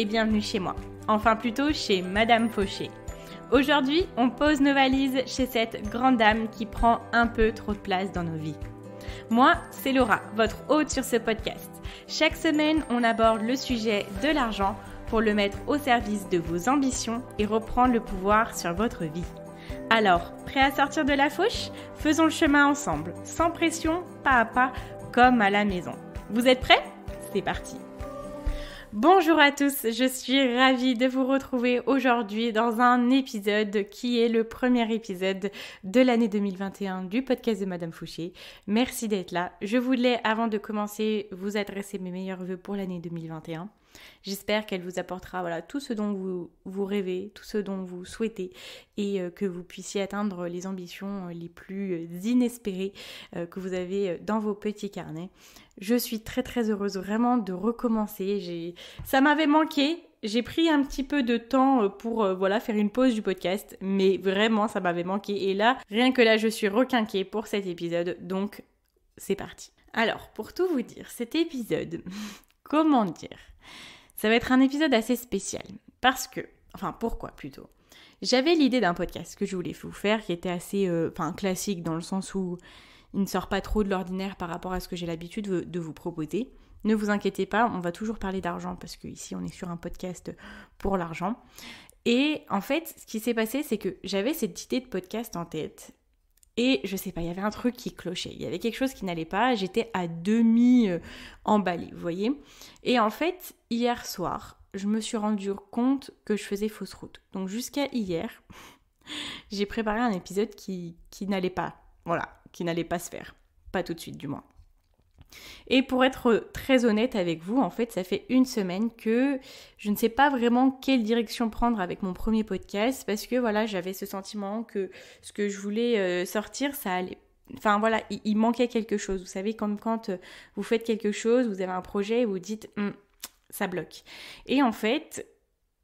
et bienvenue chez moi. Enfin plutôt chez Madame Fauché. Aujourd'hui, on pose nos valises chez cette grande dame qui prend un peu trop de place dans nos vies. Moi, c'est Laura, votre hôte sur ce podcast. Chaque semaine, on aborde le sujet de l'argent pour le mettre au service de vos ambitions et reprendre le pouvoir sur votre vie. Alors, prêt à sortir de la fauche Faisons le chemin ensemble, sans pression, pas à pas, comme à la maison. Vous êtes prêts C'est parti Bonjour à tous, je suis ravie de vous retrouver aujourd'hui dans un épisode qui est le premier épisode de l'année 2021 du podcast de Madame Fouché. Merci d'être là. Je voulais, avant de commencer, vous adresser mes meilleurs voeux pour l'année 2021. J'espère qu'elle vous apportera voilà, tout ce dont vous, vous rêvez, tout ce dont vous souhaitez et euh, que vous puissiez atteindre les ambitions euh, les plus euh, inespérées que vous avez dans vos petits carnets. Je suis très très heureuse vraiment de recommencer. Ça m'avait manqué j'ai pris un petit peu de temps pour voilà faire une pause du podcast, mais vraiment ça m'avait manqué et là, rien que là, je suis requinquée pour cet épisode. Donc c'est parti. Alors, pour tout vous dire, cet épisode comment dire Ça va être un épisode assez spécial parce que, enfin pourquoi plutôt J'avais l'idée d'un podcast que je voulais vous faire qui était assez, euh, classique dans le sens où il ne sort pas trop de l'ordinaire par rapport à ce que j'ai l'habitude de vous proposer. Ne vous inquiétez pas, on va toujours parler d'argent parce qu'ici on est sur un podcast pour l'argent. Et en fait, ce qui s'est passé, c'est que j'avais cette idée de podcast en tête et je sais pas, il y avait un truc qui clochait, il y avait quelque chose qui n'allait pas, j'étais à demi euh, emballée, vous voyez. Et en fait, hier soir, je me suis rendu compte que je faisais fausse route. Donc jusqu'à hier, j'ai préparé un épisode qui, qui n'allait pas, voilà, qui n'allait pas se faire. Pas tout de suite du moins. Et pour être très honnête avec vous, en fait, ça fait une semaine que je ne sais pas vraiment quelle direction prendre avec mon premier podcast parce que voilà, j'avais ce sentiment que ce que je voulais euh, sortir, ça allait Enfin voilà, il, manquait quelque chose. Vous savez, comme quand euh, vous faites quelque chose, vous avez un projet et vous dites, hum, ça bloque. Et en fait,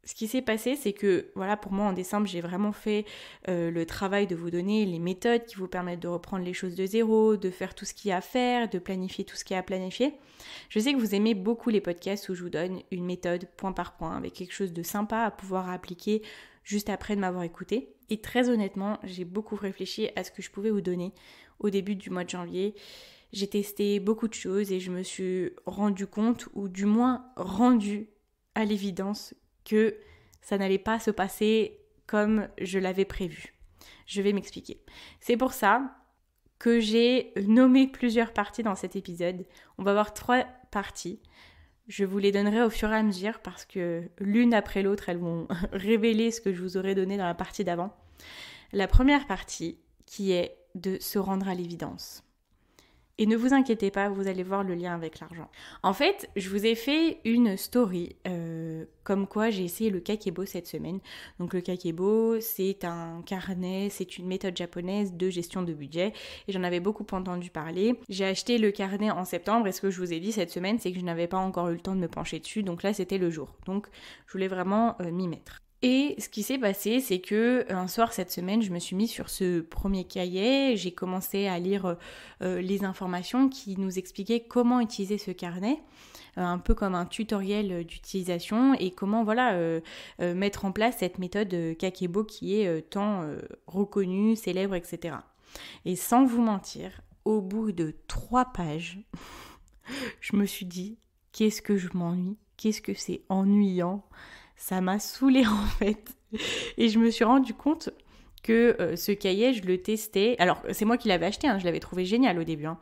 ce qui s'est passé, c'est que, voilà, pour moi, en décembre, j'ai vraiment fait euh, le travail de vous donner les méthodes qui vous permettent de reprendre les choses de zéro, de faire tout ce qu'il y a à faire, de planifier tout ce qu'il y a à planifier. Je sais que vous aimez beaucoup les podcasts où je vous donne une méthode point par point, avec quelque chose de sympa à pouvoir appliquer juste après de m'avoir écouté. Et très honnêtement, j'ai beaucoup réfléchi à ce que je pouvais vous donner au début du mois de janvier. J'ai testé beaucoup de choses et je me suis rendu compte, ou du moins rendu à l'évidence que ça n'allait pas se passer comme je l'avais prévu. Je vais m'expliquer. C'est pour ça que j'ai nommé plusieurs parties dans cet épisode. On va avoir trois parties. Je vous les donnerai au fur et à mesure parce que l'une après l'autre, elles vont révéler ce que je vous aurais donné dans la partie d'avant. La première partie qui est de se rendre à l'évidence. Et ne vous inquiétez pas, vous allez voir le lien avec l'argent. En fait, je vous ai fait une story euh, comme quoi j'ai essayé le kakebo cette semaine. Donc le kakebo, c'est un carnet, c'est une méthode japonaise de gestion de budget et j'en avais beaucoup entendu parler. J'ai acheté le carnet en septembre et ce que je vous ai dit cette semaine, c'est que je n'avais pas encore eu le temps de me pencher dessus. Donc là, c'était le jour. Donc je voulais vraiment euh, m'y mettre. Et ce qui s'est passé, c'est que un soir cette semaine, je me suis mise sur ce premier cahier, j'ai commencé à lire euh, les informations qui nous expliquaient comment utiliser ce carnet, euh, un peu comme un tutoriel d'utilisation et comment voilà euh, mettre en place cette méthode Kakebo qui est tant reconnue, célèbre, etc. Et sans vous mentir, au bout de trois pages, je me suis dit qu'est-ce que je m'ennuie, qu'est-ce que c'est ennuyant ça m'a saoulée en fait. Et je me suis rendu compte que euh, ce cahier, je le testais. Alors, c'est moi qui l'avais acheté, hein, je l'avais trouvé génial au début. Hein.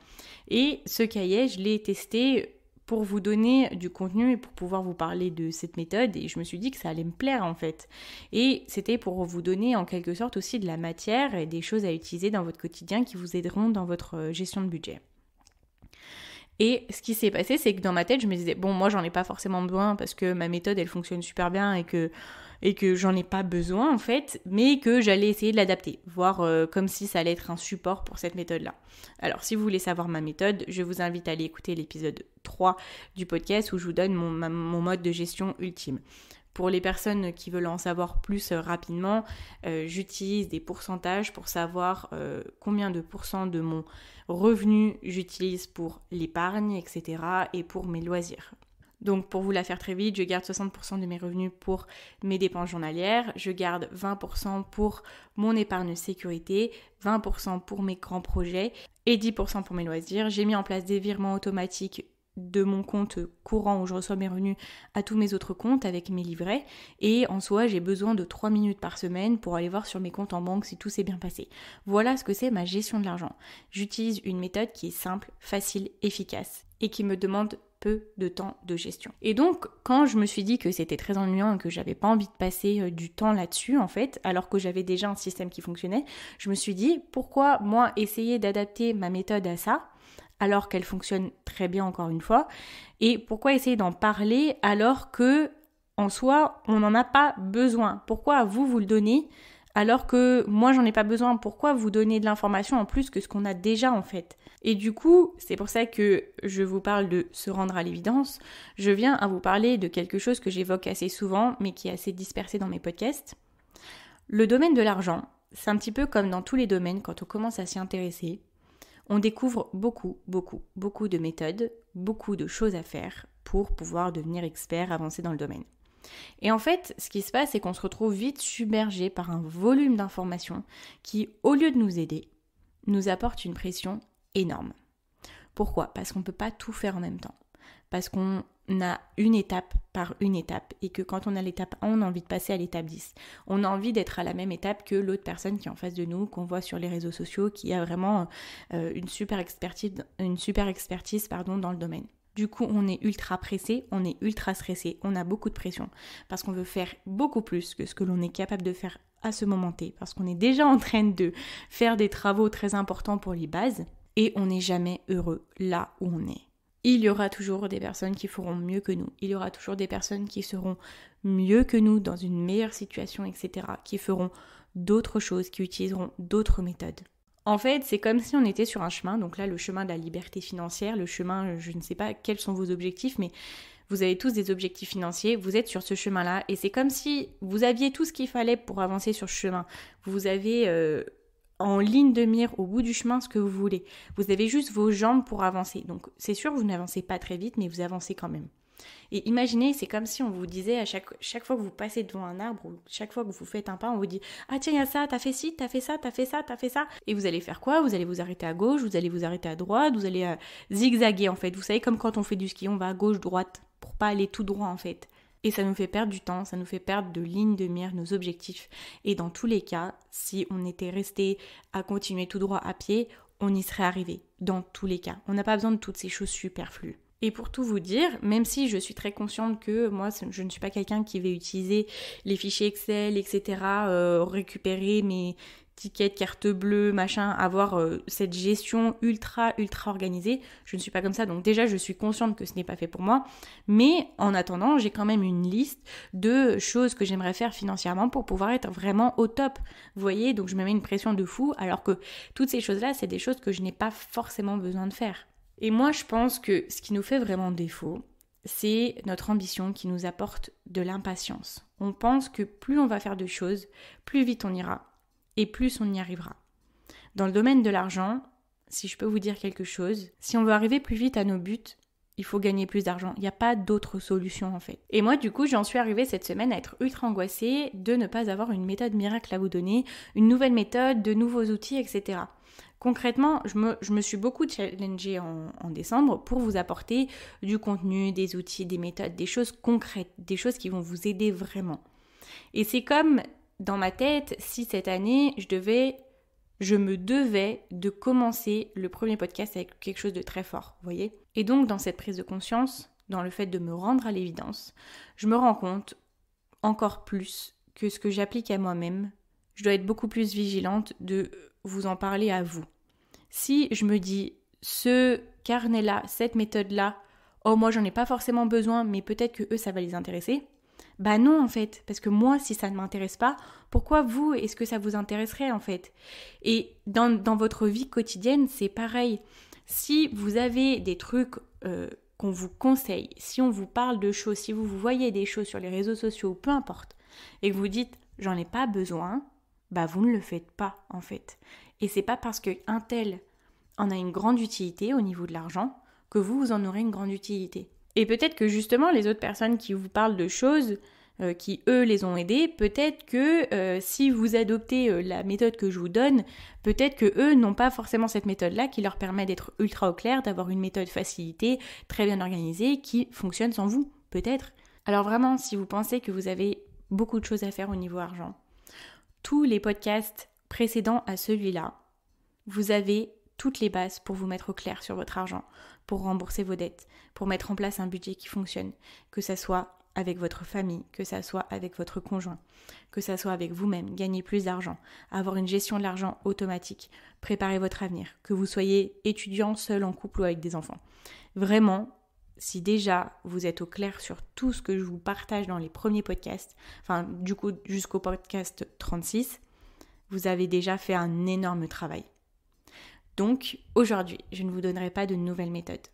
Et ce cahier, je l'ai testé pour vous donner du contenu et pour pouvoir vous parler de cette méthode. Et je me suis dit que ça allait me plaire en fait. Et c'était pour vous donner en quelque sorte aussi de la matière et des choses à utiliser dans votre quotidien qui vous aideront dans votre euh, gestion de budget. Et ce qui s'est passé, c'est que dans ma tête, je me disais, bon, moi, j'en ai pas forcément besoin parce que ma méthode, elle fonctionne super bien et que, et que j'en ai pas besoin, en fait, mais que j'allais essayer de l'adapter, voir euh, comme si ça allait être un support pour cette méthode-là. Alors, si vous voulez savoir ma méthode, je vous invite à aller écouter l'épisode 3 du podcast où je vous donne mon, mon mode de gestion ultime. Pour les personnes qui veulent en savoir plus euh, rapidement, euh, j'utilise des pourcentages pour savoir euh, combien de pourcents de mon revenu j'utilise pour l'épargne, etc. et pour mes loisirs. Donc pour vous la faire très vite, je garde 60% de mes revenus pour mes dépenses journalières, je garde 20% pour mon épargne sécurité, 20% pour mes grands projets et 10% pour mes loisirs. J'ai mis en place des virements automatiques de mon compte courant où je reçois mes revenus à tous mes autres comptes avec mes livrets et en soi j'ai besoin de 3 minutes par semaine pour aller voir sur mes comptes en banque si tout s'est bien passé. Voilà ce que c'est ma gestion de l'argent. J'utilise une méthode qui est simple, facile, efficace et qui me demande peu de temps de gestion. Et donc, quand je me suis dit que c'était très ennuyant et que j'avais pas envie de passer euh, du temps là-dessus, en fait, alors que j'avais déjà un système qui fonctionnait, je me suis dit pourquoi moi essayer d'adapter ma méthode à ça alors qu'elle fonctionne très bien encore une fois Et pourquoi essayer d'en parler alors que en soi, on n'en a pas besoin Pourquoi vous vous le donnez alors que moi j'en ai pas besoin, pourquoi vous donner de l'information en plus que ce qu'on a déjà en fait Et du coup, c'est pour ça que je vous parle de se rendre à l'évidence. Je viens à vous parler de quelque chose que j'évoque assez souvent, mais qui est assez dispersé dans mes podcasts. Le domaine de l'argent, c'est un petit peu comme dans tous les domaines quand on commence à s'y intéresser. On découvre beaucoup, beaucoup, beaucoup de méthodes, beaucoup de choses à faire pour pouvoir devenir expert, avancer dans le domaine. Et en fait, ce qui se passe, c'est qu'on se retrouve vite submergé par un volume d'informations qui, au lieu de nous aider, nous apporte une pression énorme. Pourquoi Parce qu'on ne peut pas tout faire en même temps. Parce qu'on on a une étape par une étape et que quand on a l'étape 1, on a envie de passer à l'étape 10. On a envie d'être à la même étape que l'autre personne qui est en face de nous, qu'on voit sur les réseaux sociaux, qui a vraiment euh, une super expertise, une super expertise pardon, dans le domaine. Du coup, on est ultra pressé, on est ultra stressé, on a beaucoup de pression parce qu'on veut faire beaucoup plus que ce que l'on est capable de faire à ce moment là parce qu'on est déjà en train de faire des travaux très importants pour les bases et on n'est jamais heureux là où on est il y aura toujours des personnes qui feront mieux que nous, il y aura toujours des personnes qui seront mieux que nous dans une meilleure situation, etc., qui feront d'autres choses, qui utiliseront d'autres méthodes. En fait, c'est comme si on était sur un chemin, donc là le chemin de la liberté financière, le chemin, euh, je ne sais pas quels sont vos objectifs, mais vous avez tous des objectifs financiers, vous êtes sur ce chemin-là, et c'est comme si vous aviez tout ce qu'il fallait pour avancer sur ce chemin. Vous avez... Euh, en ligne de mire au bout du chemin ce que vous voulez. Vous avez juste vos jambes pour avancer. Donc c'est sûr, vous n'avancez pas très vite, mais vous avancez quand même. Et imaginez, c'est comme si on vous disait à chaque, chaque fois que vous passez devant un arbre, ou chaque fois que vous faites un pas, on vous dit Ah tiens, il y a ça, t'as fait ci, t'as fait ça, t'as fait ça, t'as fait ça. Et vous allez faire quoi Vous allez vous arrêter à gauche, vous allez vous arrêter à droite, vous allez euh, zigzaguer en fait. Vous savez, comme quand on fait du ski, on va à gauche, droite, pour pas aller tout droit en fait et ça nous fait perdre du temps, ça nous fait perdre de lignes de mire, nos objectifs. Et dans tous les cas, si on était resté à continuer tout droit à pied, on y serait arrivé. Dans tous les cas, on n'a pas besoin de toutes ces choses superflues. Et pour tout vous dire, même si je suis très consciente que moi, je ne suis pas quelqu'un qui va utiliser les fichiers Excel, etc., euh, récupérer mes, tickets, carte bleue, machin, avoir euh, cette gestion ultra, ultra organisée. Je ne suis pas comme ça, donc déjà je suis consciente que ce n'est pas fait pour moi. Mais en attendant, j'ai quand même une liste de choses que j'aimerais faire financièrement pour pouvoir être vraiment au top. Vous voyez, donc je me mets une pression de fou, alors que toutes ces choses-là, c'est des choses que je n'ai pas forcément besoin de faire. Et moi, je pense que ce qui nous fait vraiment défaut, c'est notre ambition qui nous apporte de l'impatience. On pense que plus on va faire de choses, plus vite on ira et plus on y arrivera. Dans le domaine de l'argent, si je peux vous dire quelque chose, si on veut arriver plus vite à nos buts, il faut gagner plus d'argent. Il n'y a pas d'autre solution en fait. Et moi, du coup, j'en suis arrivée cette semaine à être ultra angoissée de ne pas avoir une méthode miracle à vous donner, une nouvelle méthode, de nouveaux outils, etc. Concrètement, je me, suis beaucoup challengée en décembre pour vous apporter du contenu, des outils, des méthodes, des choses concrètes, des choses qui vont vous aider vraiment. Et c'est comme dans ma tête si cette année je devais, je me devais de commencer le premier podcast avec quelque chose de très fort, vous voyez Et donc dans cette prise de conscience, dans le fait de me rendre à l'évidence, je me rends compte encore plus que ce que j'applique à moi-même, je dois être beaucoup plus vigilante de vous en parler à vous. Si je me dis ce carnet-là, cette méthode-là, oh moi j'en ai pas forcément besoin, mais peut-être que eux ça va les intéresser, bah non en fait, parce que moi si ça ne m'intéresse pas, pourquoi vous est-ce que ça vous intéresserait en fait Et dans, votre vie quotidienne c'est pareil. Si vous avez des trucs euh, qu'on vous conseille, si on vous parle de choses, si vous, voyez des choses sur les réseaux sociaux, peu importe, et que vous dites j'en ai pas besoin, bah vous ne le faites pas en fait. Et c'est pas parce qu'un tel en a une grande utilité au niveau de l'argent que vous, vous en aurez une grande utilité. Et peut-être que justement les autres personnes qui vous parlent de choses euh, qui eux les ont aidés, peut-être que euh, si vous adoptez euh, la méthode que je vous donne, peut-être que eux n'ont pas forcément cette méthode-là qui leur permet d'être ultra au clair, d'avoir une méthode facilitée, très bien organisée, qui fonctionne sans vous, peut-être. Alors vraiment, si vous pensez que vous avez beaucoup de choses à faire au niveau argent, tous les podcasts précédents à celui-là, vous avez toutes les bases pour vous mettre au clair sur votre argent pour rembourser vos dettes, pour mettre en place un budget qui fonctionne, que ça soit avec votre famille, que ça soit avec votre conjoint, que ça soit avec vous-même, gagner plus d'argent, avoir une gestion de l'argent automatique, préparer votre avenir, que vous soyez étudiant, seul, en couple ou avec des enfants. Vraiment, si déjà vous êtes au clair sur tout ce que je vous partage dans les premiers podcasts, enfin du coup jusqu'au podcast 36, vous avez déjà fait un énorme travail. Donc aujourd'hui, je ne vous donnerai pas de nouvelles méthodes.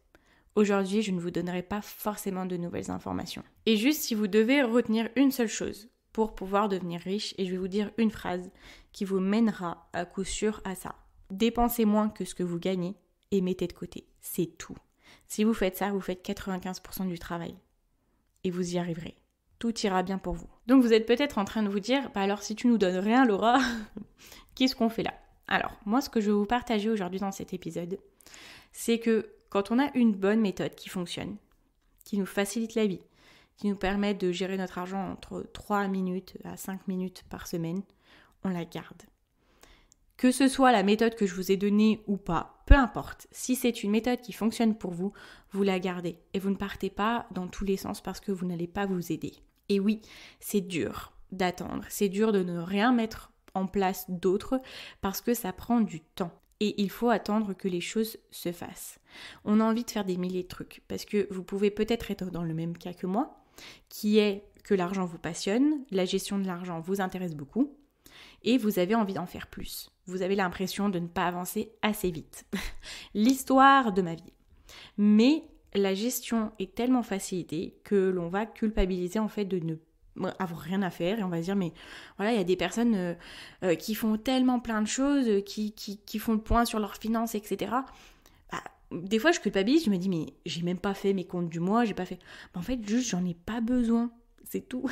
Aujourd'hui, je ne vous donnerai pas forcément de nouvelles informations. Et juste si vous devez retenir une seule chose pour pouvoir devenir riche, et je vais vous dire une phrase qui vous mènera à coup sûr à ça. Dépensez moins que ce que vous gagnez et mettez de côté. C'est tout. Si vous faites ça, vous faites 95% du travail. Et vous y arriverez. Tout ira bien pour vous. Donc vous êtes peut-être en train de vous dire, bah alors si tu nous donnes rien, Laura, qu'est-ce qu'on fait là alors, moi, ce que je vais vous partager aujourd'hui dans cet épisode, c'est que quand on a une bonne méthode qui fonctionne, qui nous facilite la vie, qui nous permet de gérer notre argent entre 3 minutes à 5 minutes par semaine, on la garde. Que ce soit la méthode que je vous ai donnée ou pas, peu importe, si c'est une méthode qui fonctionne pour vous, vous la gardez et vous ne partez pas dans tous les sens parce que vous n'allez pas vous aider. Et oui, c'est dur d'attendre, c'est dur de ne rien mettre en place d'autres parce que ça prend du temps et il faut attendre que les choses se fassent. On a envie de faire des milliers de trucs parce que vous pouvez peut-être être dans le même cas que moi, qui est que l'argent vous passionne, la gestion de l'argent vous intéresse beaucoup et vous avez envie d'en faire plus. Vous avez l'impression de ne pas avancer assez vite. L'histoire de ma vie. Mais la gestion est tellement facilitée que l'on va culpabiliser en fait de ne avoir rien à faire et on va se dire mais voilà il y a des personnes euh, euh, qui font tellement plein de choses euh, qui, qui, font le point sur leurs finances etc bah, des fois je culpabilise je me dis mais j'ai même pas fait mes comptes du mois j'ai pas fait en fait juste j'en ai pas besoin c'est tout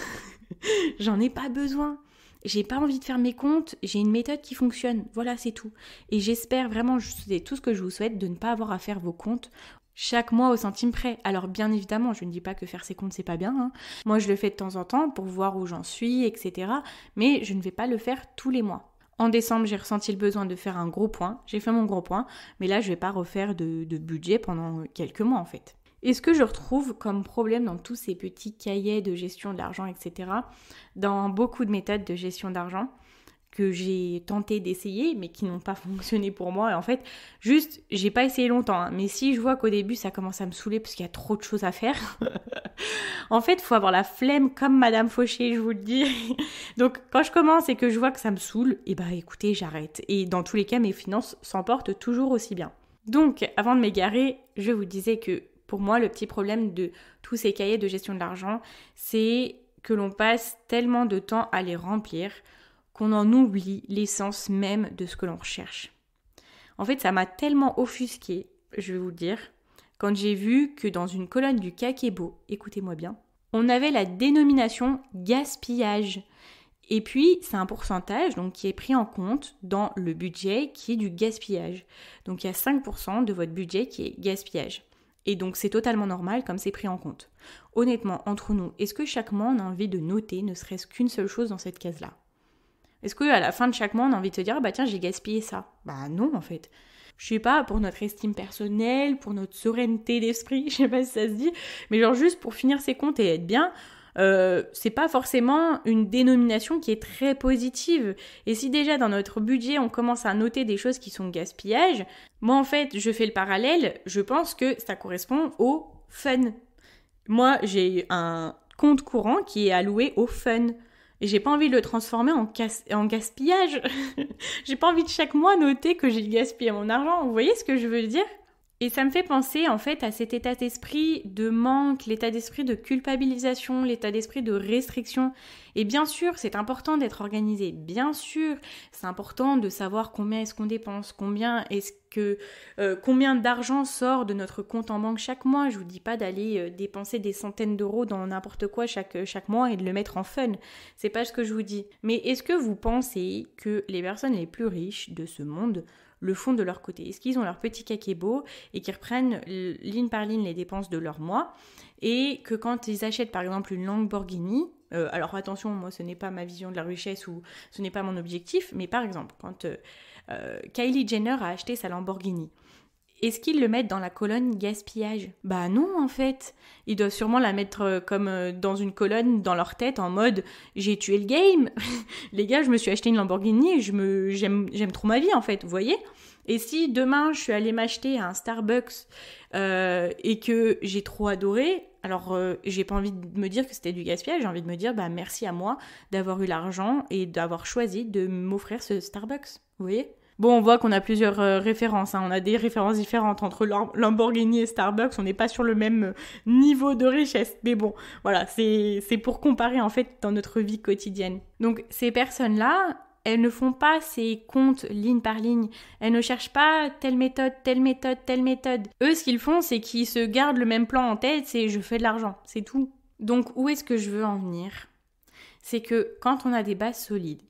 j'en ai pas besoin j'ai pas envie de faire mes comptes, j'ai une méthode qui fonctionne, voilà c'est tout. Et j'espère vraiment, c'est tout ce que je vous souhaite, de ne pas avoir à faire vos comptes chaque mois au centime près. Alors bien évidemment, je ne dis pas que faire ses comptes c'est pas bien. Hein. Moi, je le fais de temps en temps pour voir où j'en suis, etc. Mais je ne vais pas le faire tous les mois. En décembre, j'ai ressenti le besoin de faire un gros point. J'ai fait mon gros point, mais là, je vais pas refaire de, de budget pendant quelques mois en fait. Et ce que je retrouve comme problème dans tous ces petits cahiers de gestion de l'argent, etc., dans beaucoup de méthodes de gestion d'argent, que j'ai tenté d'essayer mais qui n'ont pas fonctionné pour moi. Et en fait, juste, j'ai pas essayé longtemps. Hein. Mais si je vois qu'au début ça commence à me saouler parce qu'il y a trop de choses à faire, en fait, faut avoir la flemme comme Madame Fauché, je vous le dis. Donc quand je commence et que je vois que ça me saoule, et bah ben, écoutez, j'arrête. Et dans tous les cas, mes finances s'emportent toujours aussi bien. Donc, avant de m'égarer, je vous disais que pour moi, le petit problème de tous ces cahiers de gestion de l'argent, c'est que l'on passe tellement de temps à les remplir qu'on en oublie l'essence même de ce que l'on recherche. En fait, ça m'a tellement offusqué, je vais vous le dire, quand j'ai vu que dans une colonne du Kakebo, écoutez-moi bien, on avait la dénomination gaspillage. Et puis, c'est un pourcentage donc, qui est pris en compte dans le budget qui est du gaspillage. Donc, il y a 5% de votre budget qui est gaspillage. Et donc, c'est totalement normal comme c'est pris en compte. Honnêtement, entre nous, est-ce que chaque mois, on a envie de noter ne serait-ce qu'une seule chose dans cette case-là est-ce qu'à la fin de chaque mois, on a envie de se dire, ah bah tiens, j'ai gaspillé ça Bah non, en fait. Je sais pas, pour notre estime personnelle, pour notre sereineté d'esprit, je sais pas si ça se dit, mais genre juste pour finir ses comptes et être bien, euh, c'est pas forcément une dénomination qui est très positive. Et si déjà dans notre budget on commence à noter des choses qui sont gaspillage, moi en fait je fais le parallèle, je pense que ça correspond au fun. Moi j'ai un compte courant qui est alloué au fun. Et j'ai pas envie de le transformer en, en gaspillage. j'ai pas envie de chaque mois noter que j'ai gaspillé mon argent. Vous voyez ce que je veux dire et ça me fait penser en fait à cet état d'esprit de manque, l'état d'esprit de culpabilisation, l'état d'esprit de restriction. Et bien sûr, c'est important d'être organisé, bien sûr, c'est important de savoir combien est-ce qu'on dépense, combien est-ce que euh, combien d'argent sort de notre compte en banque chaque mois. Je vous dis pas d'aller euh, dépenser des centaines d'euros dans n'importe quoi chaque, euh, chaque mois et de le mettre en fun. C'est pas ce que je vous dis. Mais est-ce que vous pensez que les personnes les plus riches de ce monde le font de leur côté Est-ce qu'ils ont leur petit beau et qu'ils reprennent ligne par ligne les dépenses de leur mois et que quand ils achètent par exemple une Lamborghini, euh, alors attention, moi ce n'est pas ma vision de la richesse ou ce n'est pas mon objectif, mais par exemple quand euh, euh, Kylie Jenner a acheté sa Lamborghini, est-ce qu'ils le mettent dans la colonne gaspillage Bah non en fait. Ils doivent sûrement la mettre euh, comme euh, dans une colonne dans leur tête en mode j'ai tué le game. Les gars, je me suis acheté une Lamborghini et je me j'aime trop ma vie en fait, vous voyez Et si demain je suis allée m'acheter un Starbucks euh, et que j'ai trop adoré, alors j'ai pas envie de me dire que c'était du gaspillage, j'ai envie de me dire bah merci à moi d'avoir eu l'argent et d'avoir choisi de m'offrir ce Starbucks. Vous voyez Bon, on voit qu'on a plusieurs euh, références. Hein. On a des références différentes entre Lamborghini et Starbucks. On n'est pas sur le même euh, niveau de richesse. Mais bon, voilà, c'est pour comparer en fait dans notre vie quotidienne. Donc ces personnes-là, elles ne font pas ces comptes ligne par ligne. Elles ne cherchent pas telle méthode, telle méthode, telle méthode. Eux, ce qu'ils font, c'est qu'ils se gardent le même plan en tête, c'est je fais de l'argent, c'est tout. Donc où est-ce que je veux en venir C'est que quand on a des bases solides,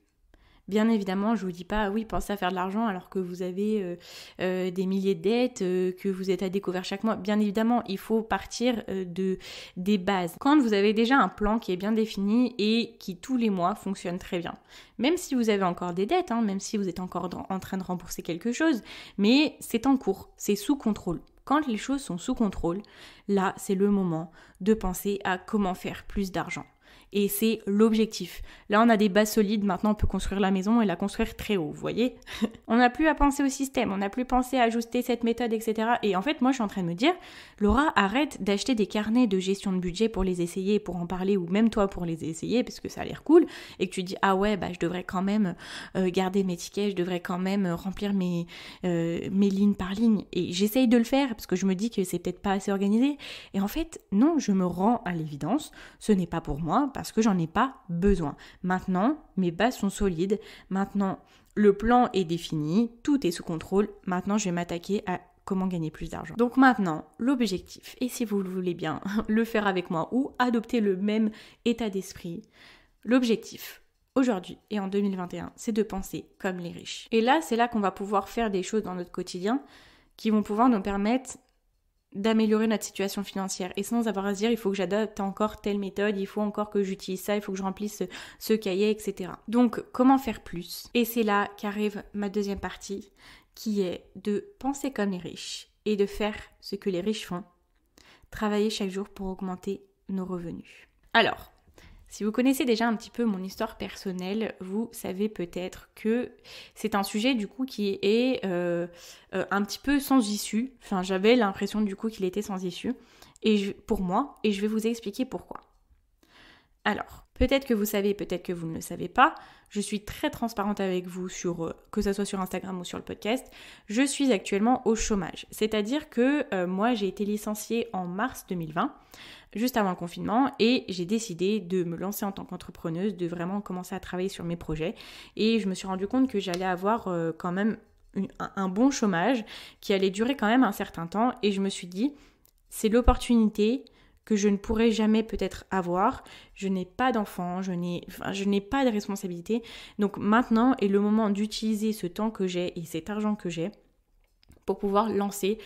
Bien évidemment, je ne vous dis pas, oui, pensez à faire de l'argent alors que vous avez euh, euh, des milliers de dettes, euh, que vous êtes à découvert chaque mois. Bien évidemment, il faut partir de des bases. Quand vous avez déjà un plan qui est bien défini et qui tous les mois fonctionne très bien, même si vous avez encore des dettes, hein, même si vous êtes encore en train de rembourser quelque chose, mais c'est en cours, c'est sous contrôle. Quand les choses sont sous contrôle, là, c'est le moment de penser à comment faire plus d'argent et c'est l'objectif. Là, on a des bases solides, maintenant on peut construire la maison et la construire très haut, vous voyez On n'a plus à penser au système, on n'a plus pensé à ajuster cette méthode, etc. Et en fait, moi, je suis en train de me dire, Laura, arrête d'acheter des carnets de gestion de budget pour les essayer, pour en parler, ou même toi pour les essayer, parce que ça a l'air cool, et que tu dis, ah ouais, bah, je devrais quand même euh, garder mes tickets, je devrais quand même euh, remplir mes, euh, mes lignes par ligne. Et j'essaye de le faire, parce que je me dis que c'est peut-être pas assez organisé. Et en fait, non, je me rends à l'évidence, ce n'est pas pour moi parce que j'en ai pas besoin. Maintenant, mes bases sont solides. Maintenant, le plan est défini, tout est sous contrôle. Maintenant, je vais m'attaquer à comment gagner plus d'argent. Donc maintenant, l'objectif, et si vous le voulez bien le faire avec moi ou adopter le même état d'esprit, l'objectif aujourd'hui et en 2021, c'est de penser comme les riches. Et là, c'est là qu'on va pouvoir faire des choses dans notre quotidien qui vont pouvoir nous permettre d'améliorer notre situation financière et sans avoir à se dire il faut que j'adopte encore telle méthode, il faut encore que j'utilise ça, il faut que je remplisse ce, ce cahier, etc. Donc comment faire plus Et c'est là qu'arrive ma deuxième partie qui est de penser comme les riches et de faire ce que les riches font, travailler chaque jour pour augmenter nos revenus. Alors, si vous connaissez déjà un petit peu mon histoire personnelle, vous savez peut-être que c'est un sujet du coup qui est euh, euh, un petit peu sans issue. Enfin, j'avais l'impression du coup qu'il était sans issue et pour moi, et je vais vous expliquer pourquoi. Alors, peut-être que vous savez, peut-être que vous ne le savez pas, je suis très transparente avec vous sur euh, que ce soit sur Instagram ou sur le podcast. Je suis actuellement au chômage. C'est-à-dire que euh, moi j'ai été licenciée en mars 2020, juste avant le confinement, et j'ai décidé de me lancer en tant qu'entrepreneuse, de vraiment commencer à travailler sur mes projets. Et je me suis rendu compte que j'allais avoir euh, quand même un bon chômage qui allait durer quand même un certain temps. Et je me suis dit, c'est l'opportunité que je ne pourrais jamais peut-être avoir. Je n'ai pas d'enfant, je n'ai, je n'ai pas de responsabilité. Donc maintenant est le moment d'utiliser ce temps que j'ai et cet argent que j'ai pour pouvoir lancer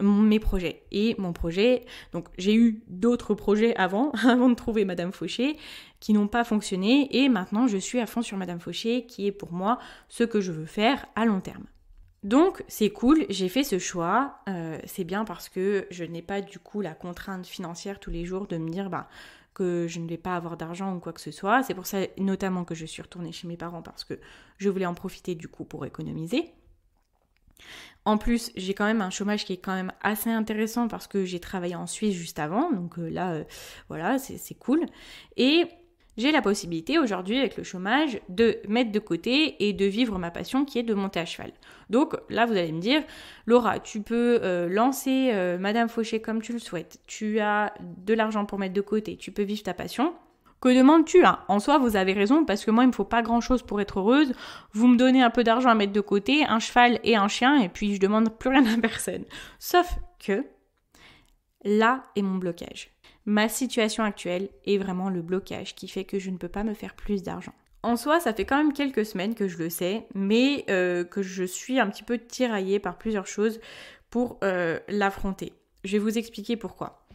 mes projets. Et mon projet, donc j'ai eu d'autres projets avant, avant de trouver Madame Fauché, qui n'ont pas fonctionné, et maintenant je suis à fond sur Madame Fauché, qui est pour moi ce que je veux faire à long terme. Donc c'est cool, j'ai fait ce choix. Euh, c'est bien parce que je n'ai pas du coup la contrainte financière tous les jours de me dire bah, que je ne vais pas avoir d'argent ou quoi que ce soit. C'est pour ça notamment que je suis retournée chez mes parents parce que je voulais en profiter du coup pour économiser. En plus, j'ai quand même un chômage qui est quand même assez intéressant parce que j'ai travaillé en Suisse juste avant, donc euh, là, euh, voilà, c'est cool. Et j'ai la possibilité aujourd'hui avec le chômage de mettre de côté et de vivre ma passion qui est de monter à cheval. Donc là vous allez me dire, Laura, tu peux euh, lancer euh, Madame Fauché comme tu le souhaites, tu as de l'argent pour mettre de côté, tu peux vivre ta passion. Que demandes-tu En soi, vous avez raison, parce que moi, il me faut pas grand-chose pour être heureuse. Vous me donnez un peu d'argent à mettre de côté, un cheval et un chien, et puis je demande plus rien à personne. Sauf que là est mon blocage ma situation actuelle est vraiment le blocage qui fait que je ne peux pas me faire plus d'argent. En soi, ça fait quand même quelques semaines que je le sais, mais euh, que je suis un petit peu tiraillée par plusieurs choses pour euh, l'affronter. Je vais vous expliquer pourquoi.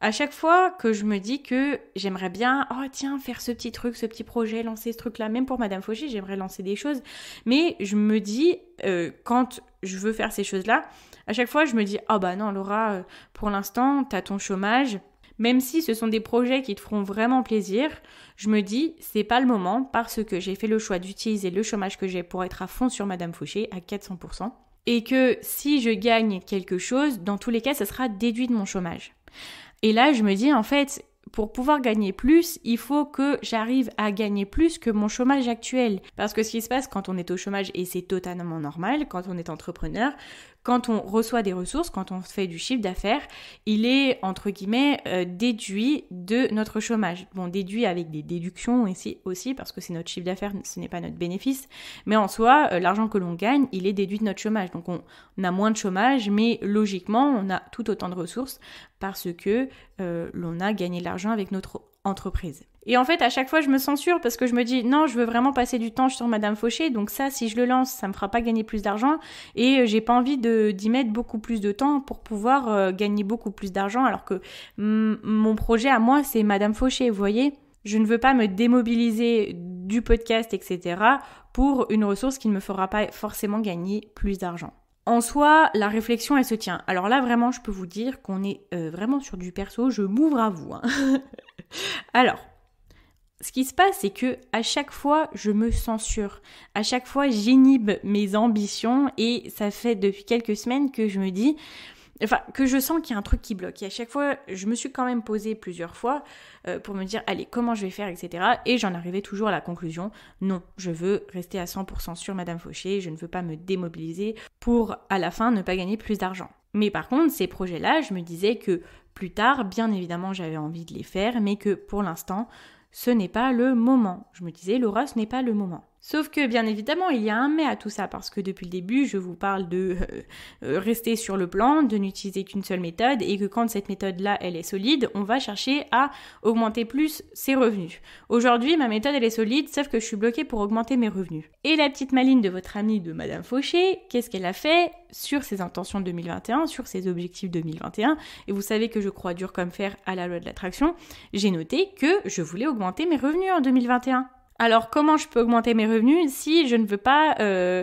À chaque fois que je me dis que j'aimerais bien, oh tiens, faire ce petit truc, ce petit projet, lancer ce truc-là, même pour Madame Fauché, j'aimerais lancer des choses, mais je me dis, euh, quand je veux faire ces choses-là, à chaque fois je me dis, oh bah non, Laura, pour l'instant, t'as ton chômage, même si ce sont des projets qui te feront vraiment plaisir, je me dis c'est pas le moment parce que j'ai fait le choix d'utiliser le chômage que j'ai pour être à fond sur Madame Fauché à 400% et que si je gagne quelque chose, dans tous les cas, ça sera déduit de mon chômage. Et là, je me dis en fait, pour pouvoir gagner plus, il faut que j'arrive à gagner plus que mon chômage actuel. Parce que ce qui se passe quand on est au chômage, et c'est totalement normal, quand on est entrepreneur, quand on reçoit des ressources, quand on fait du chiffre d'affaires, il est entre guillemets euh, déduit de notre chômage. Bon, déduit avec des déductions ici aussi parce que c'est notre chiffre d'affaires, ce n'est pas notre bénéfice, mais en soi, euh, l'argent que l'on gagne, il est déduit de notre chômage. Donc on, a moins de chômage, mais logiquement, on a tout autant de ressources parce que euh, l'on a gagné de l'argent avec notre entreprise. Et en fait, à chaque fois, je me censure parce que je me dis non, je veux vraiment passer du temps sur Madame Fauché. Donc ça, si je le lance, ça me fera pas gagner plus d'argent et euh, j'ai pas envie de d'y mettre beaucoup plus de temps pour pouvoir euh, gagner beaucoup plus d'argent. Alors que mon projet à moi, c'est Madame Fauché. Vous voyez, je ne veux pas me démobiliser du podcast, etc. pour une ressource qui ne me fera pas forcément gagner plus d'argent. En soi, la réflexion, elle se tient. Alors là, vraiment, je peux vous dire qu'on est euh, vraiment sur du perso. Je m'ouvre à vous. Hein. Alors, ce qui se passe, c'est que à chaque fois, je me censure. À chaque fois, j'inhibe mes ambitions et ça fait depuis quelques semaines que je me dis, enfin, que je sens qu'il y a un truc qui bloque. Et à chaque fois, je me suis quand même posée plusieurs fois euh, pour me dire, allez, comment je vais faire, etc. Et j'en arrivais toujours à la conclusion, non, je veux rester à 100% sur Madame Fauché, je ne veux pas me démobiliser pour, à la fin, ne pas gagner plus d'argent. Mais par contre, ces projets-là, je me disais que plus tard, bien évidemment, j'avais envie de les faire, mais que pour l'instant, ce n'est pas le moment. Je me disais, Laura, ce n'est pas le moment. Sauf que bien évidemment, il y a un mais à tout ça, parce que depuis le début, je vous parle de euh, euh, rester sur le plan, de n'utiliser qu'une seule méthode, et que quand cette méthode-là, elle est solide, on va chercher à augmenter plus ses revenus. Aujourd'hui, ma méthode, elle est solide, sauf que je suis bloquée pour augmenter mes revenus. Et la petite maline de votre amie de Madame Fauché, qu'est-ce qu'elle a fait sur ses intentions 2021, sur ses objectifs 2021 Et vous savez que je crois dur comme fer à la loi de l'attraction. J'ai noté que je voulais augmenter mes revenus en 2021. Alors comment je peux augmenter mes revenus si je ne veux pas euh,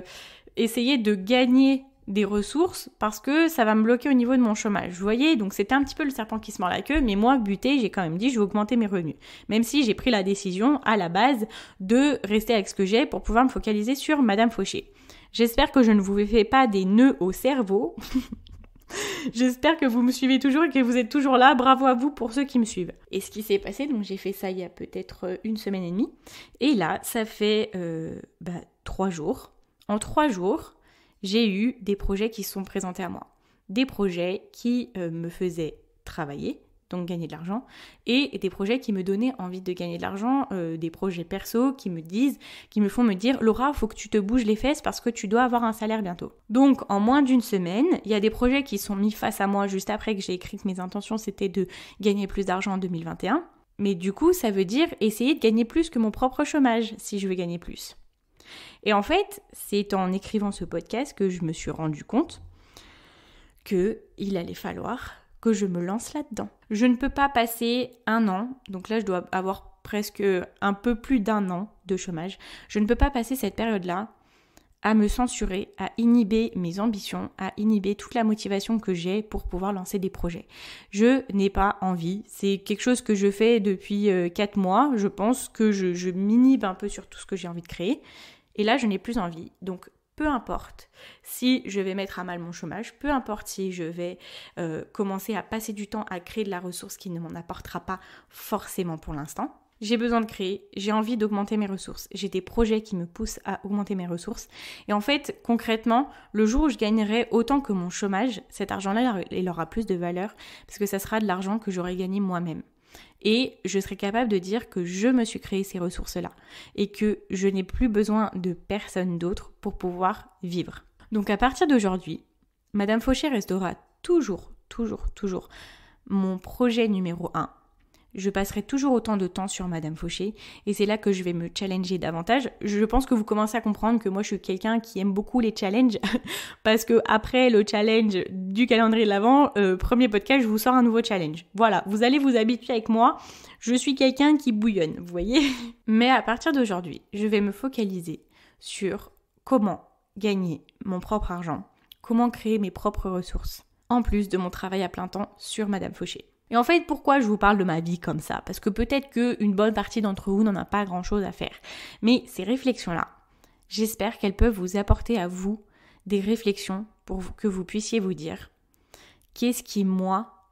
essayer de gagner des ressources parce que ça va me bloquer au niveau de mon chômage. Vous voyez, donc c'était un petit peu le serpent qui se mord la queue, mais moi, butée, j'ai quand même dit je vais augmenter mes revenus. Même si j'ai pris la décision à la base de rester avec ce que j'ai pour pouvoir me focaliser sur Madame Fauché. J'espère que je ne vous fais pas des nœuds au cerveau J'espère que vous me suivez toujours et que vous êtes toujours là. Bravo à vous pour ceux qui me suivent. Et ce qui s'est passé, donc j'ai fait ça il y a peut-être euh, une semaine et demie. Et là, ça fait euh, bah, trois jours. En trois jours, j'ai eu des projets qui se sont présentés à moi. Des projets qui euh, me faisaient travailler, donc gagner de l'argent, et des projets qui me donnaient envie de gagner de l'argent, euh, des projets perso qui me disent, qui me font me dire Laura, faut que tu te bouges les fesses parce que tu dois avoir un salaire bientôt. Donc en moins d'une semaine, il y a des projets qui sont mis face à moi juste après que j'ai écrit que mes intentions c'était de gagner plus d'argent en 2021. Mais du coup, ça veut dire essayer de gagner plus que mon propre chômage si je veux gagner plus. Et en fait, c'est en écrivant ce podcast que je me suis rendu compte que il allait falloir que je me lance là-dedans. Je ne peux pas passer un an, donc là je dois avoir presque un peu plus d'un an de chômage, je ne peux pas passer cette période-là à me censurer, à inhiber mes ambitions, à inhiber toute la motivation que j'ai pour pouvoir lancer des projets. Je n'ai pas envie. C'est quelque chose que je fais depuis 4 euh, mois. Je pense que je, je m'inhibe un peu sur tout ce que j'ai envie de créer. Et là, je n'ai plus envie. Donc, peu importe si je vais mettre à mal mon chômage, peu importe si je vais euh, commencer à passer du temps à créer de la ressource qui ne m'en apportera pas forcément pour l'instant. J'ai besoin de créer, j'ai envie d'augmenter mes ressources, j'ai des projets qui me poussent à augmenter mes ressources. Et en fait, concrètement, le jour où je gagnerai autant que mon chômage, cet argent-là, il aura plus de valeur parce que ça sera de l'argent que j'aurai gagné moi-même et je serai capable de dire que je me suis créé ces ressources-là et que je n'ai plus besoin de personne d'autre pour pouvoir vivre. Donc à partir d'aujourd'hui, Madame Fauché restera toujours, toujours, toujours mon projet numéro 1 je passerai toujours autant de temps sur Madame Fauché et c'est là que je vais me challenger davantage. Je pense que vous commencez à comprendre que moi je suis quelqu'un qui aime beaucoup les challenges parce que après le challenge du calendrier de l'avant, euh, premier podcast, je vous sors un nouveau challenge. Voilà, vous allez vous habituer avec moi. Je suis quelqu'un qui bouillonne, vous voyez. Mais à partir d'aujourd'hui, je vais me focaliser sur comment gagner mon propre argent, comment créer mes propres ressources en plus de mon travail à plein temps sur Madame Fauché. Et en fait, pourquoi je vous parle de ma vie comme ça Parce que peut-être qu'une bonne partie d'entre vous n'en a pas grand-chose à faire. Mais ces réflexions-là, j'espère qu'elles peuvent vous apporter à vous des réflexions pour que vous puissiez vous dire qu'est-ce qui, moi,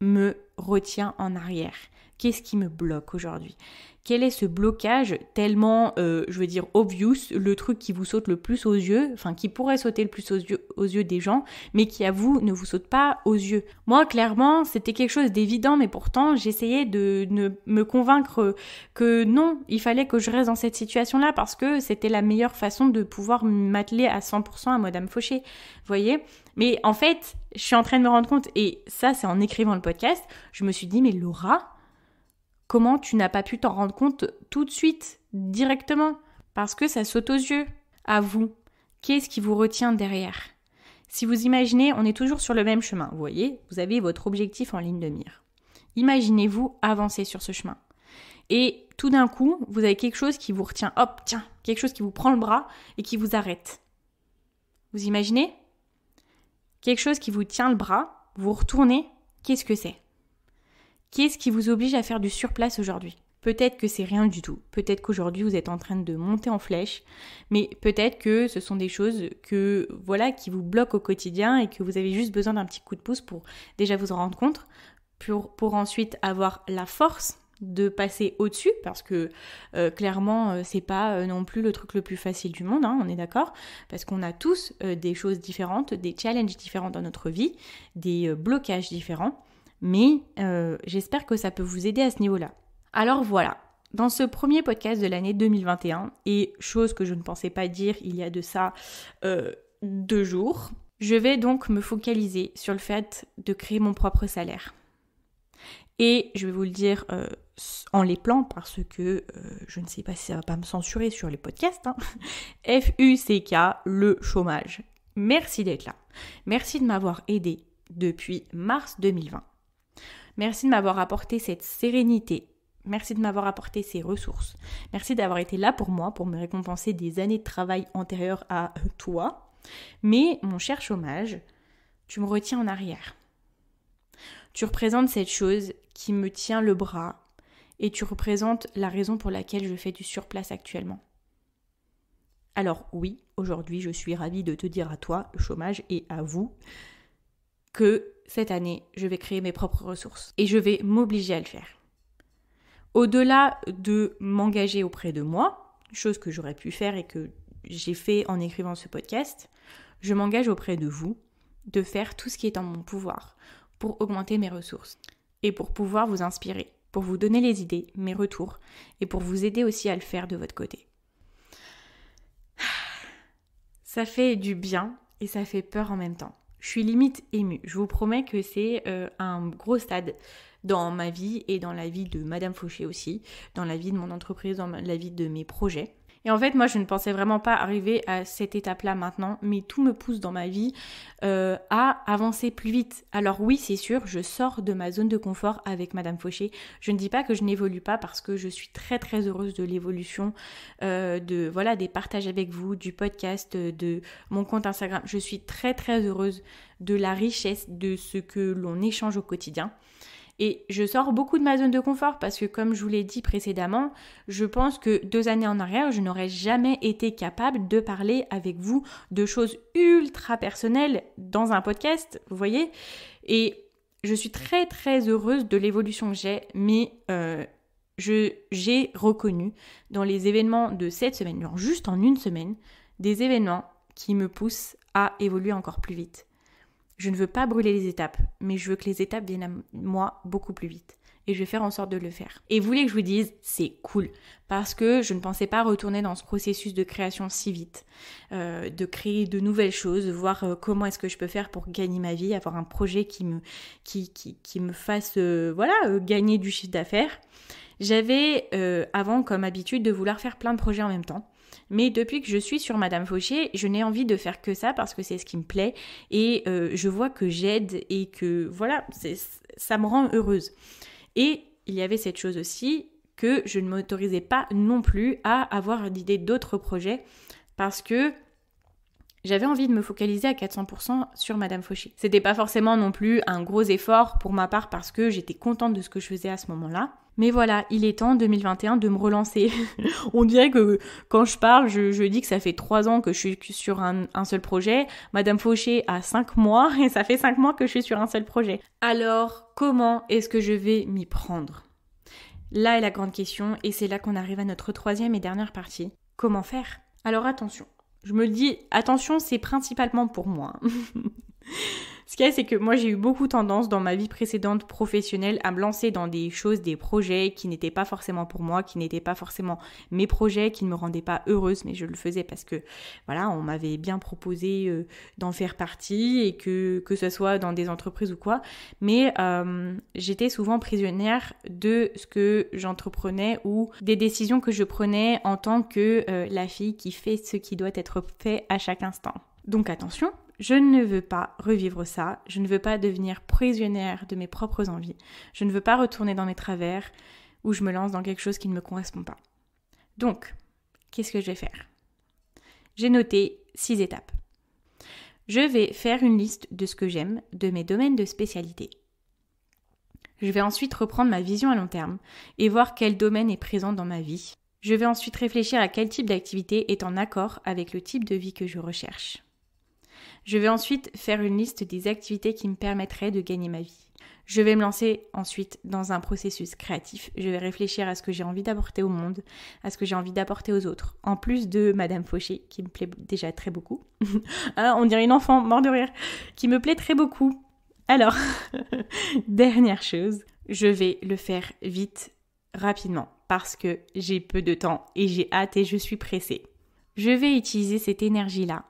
me retient en arrière Qu'est-ce qui me bloque aujourd'hui Quel est ce blocage tellement, euh, je veux dire, obvious, le truc qui vous saute le plus aux yeux, enfin qui pourrait sauter le plus aux yeux, aux yeux des gens, mais qui à vous ne vous saute pas aux yeux Moi, clairement, c'était quelque chose d'évident, mais pourtant, j'essayais de, ne me convaincre que non, il fallait que je reste dans cette situation-là parce que c'était la meilleure façon de pouvoir m'atteler à 100% à Madame Fauché. Vous voyez Mais en fait, je suis en train de me rendre compte, et ça, c'est en écrivant le podcast, je me suis dit, mais Laura, Comment tu n'as pas pu t'en rendre compte tout de suite, directement Parce que ça saute aux yeux. À vous. Qu'est-ce qui vous retient derrière Si vous imaginez, on est toujours sur le même chemin, vous voyez, vous avez votre objectif en ligne de mire. Imaginez-vous avancer sur ce chemin. Et tout d'un coup, vous avez quelque chose qui vous retient, hop, tiens, quelque chose qui vous prend le bras et qui vous arrête. Vous imaginez Quelque chose qui vous tient le bras, vous retournez, qu'est-ce que c'est Qu'est-ce qui vous oblige à faire du surplace aujourd'hui Peut-être que c'est rien du tout. Peut-être qu'aujourd'hui vous êtes en train de monter en flèche, mais peut-être que ce sont des choses que voilà qui vous bloquent au quotidien et que vous avez juste besoin d'un petit coup de pouce pour déjà vous en rendre compte, pour, pour ensuite avoir la force de passer au-dessus parce que euh, clairement euh, c'est pas euh, non plus le truc le plus facile du monde, hein, on est d'accord, parce qu'on a tous des choses différentes, des challenges différents dans notre vie, des blocages différents mais euh, j'espère que ça peut vous aider à ce niveau-là. Alors voilà, dans ce premier podcast de l'année 2021, et chose que je ne pensais pas dire il y a de ça euh, deux jours, je vais donc me focaliser sur le fait de créer mon propre salaire. Et je vais vous le dire euh, en les plans parce que je ne sais pas si ça va pas me censurer sur les podcasts. Hein. F.U.C.K. le chômage. Merci d'être là. Merci de m'avoir aidé depuis mars 2020. Merci de m'avoir apporté cette sérénité. Merci de m'avoir apporté ces ressources. Merci d'avoir été là pour moi, pour me récompenser des années de travail antérieures à euh, toi. Mais, mon cher chômage, tu me retiens en arrière. Tu représentes cette chose qui me tient le bras et tu représentes la raison pour laquelle je fais du surplace actuellement. Alors oui, aujourd'hui, je suis ravie de te dire à toi, chômage, et à vous, que cette année, je vais créer mes propres ressources et je vais m'obliger à le faire. Au-delà de m'engager auprès de moi, chose que j'aurais pu faire et que j'ai fait en écrivant ce podcast, je m'engage auprès de vous de faire tout ce qui est en mon pouvoir pour augmenter mes ressources et pour pouvoir vous inspirer, pour vous donner les idées, mes retours et pour vous aider aussi à le faire de votre côté. Ça fait du bien et ça fait peur en même temps je suis limite émue. Je vous promets que c'est euh, un gros stade dans ma vie et dans la vie de Madame Fauché aussi, dans la vie de mon entreprise, dans la vie de mes projets. Et en fait, moi, je ne pensais vraiment pas arriver à cette étape-là maintenant, mais tout me pousse dans ma vie euh, à avancer plus vite. Alors oui, c'est sûr, je sors de ma zone de confort avec Madame Fauché. Je ne dis pas que je n'évolue pas parce que je suis très très heureuse de l'évolution, euh, de voilà des partages avec vous, du podcast, de mon compte Instagram. Je suis très très heureuse de la richesse de ce que l'on échange au quotidien. Et je sors beaucoup de ma zone de confort parce que comme je vous l'ai dit précédemment, je pense que deux années en arrière, je n'aurais jamais été capable de parler avec vous de choses ultra personnelles dans un podcast, vous voyez Et je suis très très heureuse de l'évolution que j'ai, mais... Euh, j'ai reconnu dans les événements de cette semaine, juste en une semaine, des événements qui me poussent à évoluer encore plus vite. Je ne veux pas brûler les étapes, mais je veux que les étapes viennent à moi beaucoup plus vite. Et je vais faire en sorte de le faire. Et vous voulez que je vous dise, c'est cool. Parce que je ne pensais pas retourner dans ce processus de création si vite, euh, de créer de nouvelles choses, voir euh, comment est-ce que je peux faire pour gagner ma vie, avoir un projet qui me, qui, qui, me fasse euh, voilà, gagner du chiffre d'affaires. J'avais avant comme habitude de vouloir faire plein de projets en même temps mais depuis que je suis sur Madame Fauché, je n'ai envie de faire que ça parce que c'est ce qui me plaît et euh, je vois que j'aide et que voilà, ça me rend heureuse. Et il y avait cette chose aussi que je ne m'autorisais pas non plus à avoir d'idées d'autres projets parce que j'avais envie de me focaliser à 400% sur Madame Fauché. C'était pas forcément non plus un gros effort pour ma part parce que j'étais contente de ce que je faisais à ce moment-là. Mais voilà, il est temps 2021 de me relancer. On dirait que quand je parle, je, dis que ça fait trois ans que je suis sur un, seul projet. Madame Fauché a cinq mois et ça fait cinq mois que je suis sur un seul projet. Alors, comment est-ce que je vais m'y prendre Là est la grande question et c'est là qu'on arrive à notre troisième et dernière partie. Comment faire Alors attention, je me dis, attention, c'est principalement pour moi. Hein. Ce qu'il y a, c'est que moi, j'ai eu beaucoup tendance dans ma vie précédente professionnelle à me lancer dans des choses, des projets qui n'étaient pas forcément pour moi, qui n'étaient pas forcément mes projets, qui ne me rendaient pas heureuse, mais je le faisais parce que, voilà, on m'avait bien proposé euh, d'en faire partie et que, que ce soit dans des entreprises ou quoi. Mais euh, j'étais souvent prisonnière de ce que j'entreprenais ou des décisions que je prenais en tant que euh, la fille qui fait ce qui doit être fait à chaque instant. Donc attention, je ne veux pas revivre ça, je ne veux pas devenir prisonnière de mes propres envies, je ne veux pas retourner dans mes travers où je me lance dans quelque chose qui ne me correspond pas. Donc, qu'est-ce que je vais faire J'ai noté six étapes. Je vais faire une liste de ce que j'aime, de mes domaines de spécialité. Je vais ensuite reprendre ma vision à long terme et voir quel domaine est présent dans ma vie. Je vais ensuite réfléchir à quel type d'activité est en accord avec le type de vie que je recherche. Je vais ensuite faire une liste des activités qui me permettraient de gagner ma vie. Je vais me lancer ensuite dans un processus créatif. Je vais réfléchir à ce que j'ai envie d'apporter au monde, à ce que j'ai envie d'apporter aux autres. En plus de Madame Fauché, qui me plaît déjà très beaucoup. Ah, on dirait une enfant, mort de rire, qui me plaît très beaucoup. Alors, dernière chose, je vais le faire vite, rapidement, parce que j'ai peu de temps et j'ai hâte et je suis pressée. Je vais utiliser cette énergie-là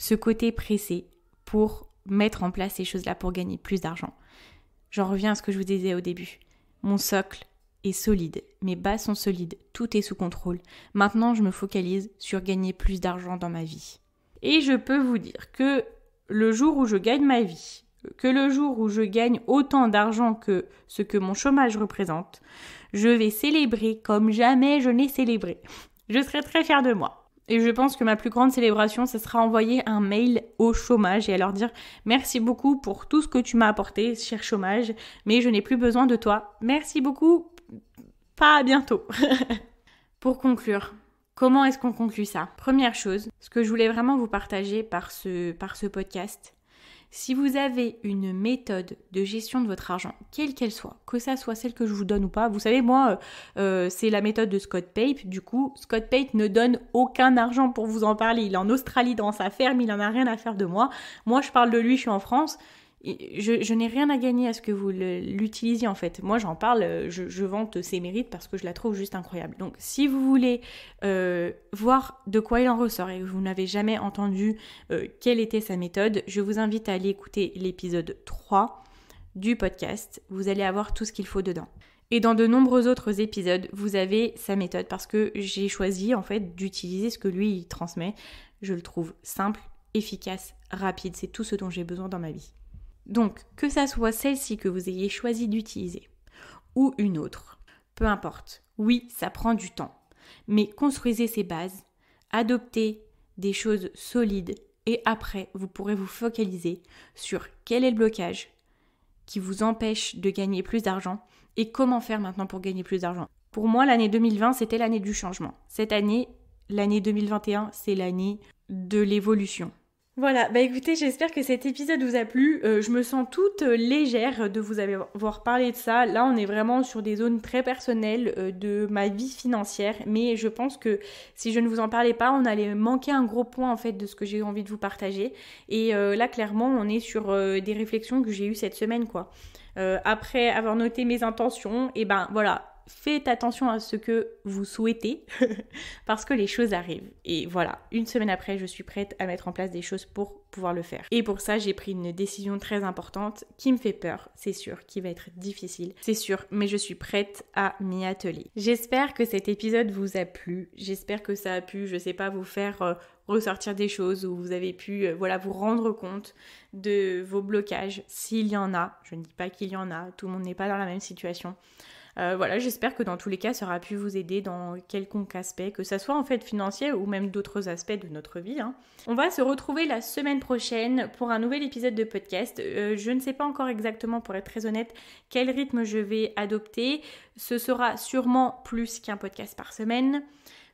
ce côté pressé pour mettre en place ces choses-là pour gagner plus d'argent. J'en reviens à ce que je vous disais au début. Mon socle est solide, mes bas sont solides, tout est sous contrôle. Maintenant, je me focalise sur gagner plus d'argent dans ma vie. Et je peux vous dire que le jour où je gagne ma vie, que le jour où je gagne autant d'argent que ce que mon chômage représente, je vais célébrer comme jamais je n'ai célébré. Je serai très fière de moi. Et je pense que ma plus grande célébration, ce sera envoyer un mail au chômage et à leur dire merci beaucoup pour tout ce que tu m'as apporté, cher chômage, mais je n'ai plus besoin de toi. Merci beaucoup. Pas à bientôt. pour conclure, comment est-ce qu'on conclut ça Première chose, ce que je voulais vraiment vous partager par ce, par ce podcast, si vous avez une méthode de gestion de votre argent, quelle qu'elle soit, que ça soit celle que je vous donne ou pas, vous savez, moi, euh, euh, c'est la méthode de Scott Pape. Du coup, Scott Pape ne donne aucun argent pour vous en parler. Il est en Australie dans sa ferme, il n'en a rien à faire de moi. Moi, je parle de lui, je suis en France je, n'ai rien à gagner à ce que vous l'utilisiez en fait. Moi j'en parle, euh, je, vante ses mérites parce que je la trouve juste incroyable. Donc si vous voulez euh, voir de quoi il en ressort et que vous n'avez jamais entendu euh, quelle était sa méthode, je vous invite à aller écouter l'épisode 3 du podcast. Vous allez avoir tout ce qu'il faut dedans. Et dans de nombreux autres épisodes, vous avez sa méthode parce que j'ai choisi en fait d'utiliser ce que lui il transmet. Je le trouve simple, efficace, rapide. C'est tout ce dont j'ai besoin dans ma vie. Donc, que ça soit celle-ci que vous ayez choisi d'utiliser ou une autre, peu importe. Oui, ça prend du temps, mais construisez ces bases, adoptez des choses solides et après, vous pourrez vous focaliser sur quel est le blocage qui vous empêche de gagner plus d'argent et comment faire maintenant pour gagner plus d'argent. Pour moi, l'année 2020, c'était l'année du changement. Cette année, l'année 2021, c'est l'année de l'évolution. Voilà, bah écoutez, j'espère que cet épisode vous a plu. Euh, je me sens toute euh, légère de vous avoir parlé de ça. Là, on est vraiment sur des zones très personnelles euh, de ma vie financière, mais je pense que si je ne vous en parlais pas, on allait manquer un gros point en fait de ce que j'ai envie de vous partager. Et là, clairement, on est sur des réflexions que j'ai eues cette semaine, quoi. après avoir noté mes intentions, et eh ben voilà, faites attention à ce que vous souhaitez parce que les choses arrivent. Et voilà, une semaine après, je suis prête à mettre en place des choses pour pouvoir le faire. Et pour ça, j'ai pris une décision très importante qui me fait peur, c'est sûr, qui va être difficile, c'est sûr, mais je suis prête à m'y atteler. J'espère que cet épisode vous a plu, j'espère que ça a pu, je sais pas, vous faire euh, ressortir des choses ou vous avez pu euh, voilà vous rendre compte de vos blocages s'il y en a. Je ne dis pas qu'il y en a, tout le monde n'est pas dans la même situation. Euh, voilà, j'espère que dans tous les cas, ça aura pu vous aider dans quelconque aspect, que ça soit en fait financier ou même d'autres aspects de notre vie. Hein. On va se retrouver la semaine prochaine pour un nouvel épisode de podcast. Euh, je ne sais pas encore exactement, pour être très honnête, quel rythme je vais adopter. Ce sera sûrement plus qu'un podcast par semaine.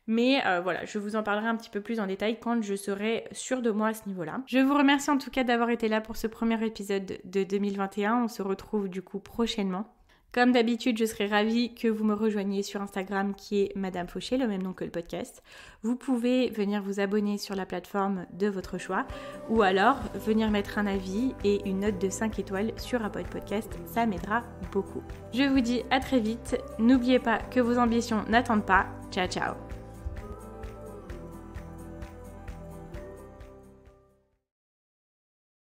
Mais euh, voilà, je vous en parlerai un petit peu plus en détail quand je serai sûre de moi à ce niveau-là. Je vous remercie en tout cas d'avoir été là pour ce premier épisode de 2021. On se retrouve du coup prochainement. Comme d'habitude, je serais ravie que vous me rejoigniez sur Instagram qui est Madame Fauché, le même nom que le podcast. Vous pouvez venir vous abonner sur la plateforme de votre choix ou alors venir mettre un avis et une note de 5 étoiles sur un Podcast, ça m'aidera beaucoup. Je vous dis à très vite, n'oubliez pas que vos ambitions n'attendent pas. Ciao ciao